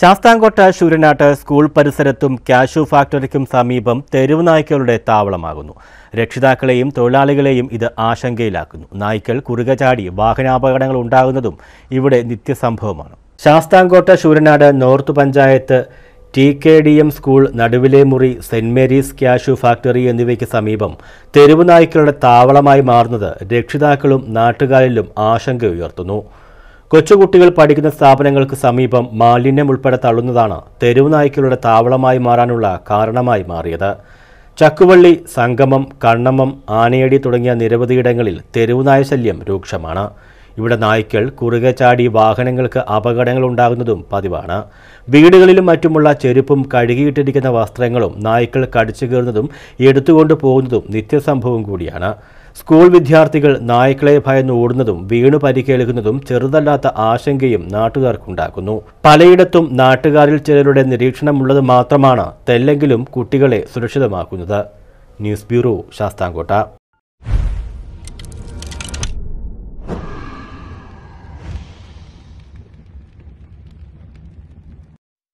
Sasthamkotta Sooranad school പരിസരത്തും cashew ഫാക്ടറിക്കും സമീപം തെരുവ് നായ്ക്കളുടെ താവളമാകുന്നു രക്ഷിതാക്കളെയും തൊഴിലാളികളെയും ഇത് ആശങ്കയിലാക്കുന്നു നായ്ക്കൾ കുറുക ചാടി വാഹനാപകടങ്ങൾ ഉണ്ടാകുന്നതും ഇവിടെ നിത്യസംഭവമാണ് Sasthamkotta Sooranad North panchayat T K D M school നടുവിലെ മുറി സെന്റ് മേരീസ് ക്യാഷു ഫാക്ടറി എന്നിവയ്ക്ക് സമീപം തെരുവ് നായ്ക്കളുടെ താവളമായി മാറുന്നത് രക്ഷിതാക്കളും നാട്ടുകാരിലും ആശങ്ക ഉയർത്തുന്നു കൊച്ചുകുട്ടികൾ പഠിക്കുന്ന സ്ഥാപനങ്ങൾക്ക് സമീപം മാലിന്യം ഉൾപ്പെടെ തള്ളുന്നതാണ് തെരുവ് നായ്ക്കളുടെ താവളമായി മാറാനുള്ള കാരണമായി മാറിയത് ചക്കുവള്ളി സംഗമം കണ്ണമം ആനയടി തുടങ്ങിയ നിരവധിയിടങ്ങളിൽ തെരുവ് നായ ശല്യം രൂക്ഷമാണ് ഇവിടെ നായ്ക്കൾ കുറുകെ ചാടി വാഹനങ്ങൾക്ക് അപകടങ്ങൾ ഉണ്ടാകുന്നതും പതിവാണ് വീടുകളിലും മറ്റുമുള്ള ചെരുപ്പും കഴുകിയിട്ടിരിക്കുന്ന വസ്ത്രങ്ങളും നായ്ക്കൾ കടിച്ചു കയറുന്നതും എടുത്തുകൊണ്ടു പോകുന്നതും നിത്യസംഭവം കൂടിയാണ് സ്കൂൾ വിദ്യാർത്ഥികൾ നായ്ക്കളെ ഭയന്ന് ഓടുന്നതും വീണു പരിക്കേൽക്കുന്നതും ചെറുതല്ലാത്ത ആശങ്കയും നാട്ടുകാർക്കുണ്ടാക്കുന്നു പലയിടത്തും നാട്ടുകാരിൽ ചിലരുടെ നിരീക്ഷണമുള്ളത് മാത്രമാണ് തെല്ലെങ്കിലും കുട്ടികളെ സുരക്ഷിതമാക്കുന്നത് ന്യൂസ് ബ്യൂറോ ശാസ്താംകോട്ട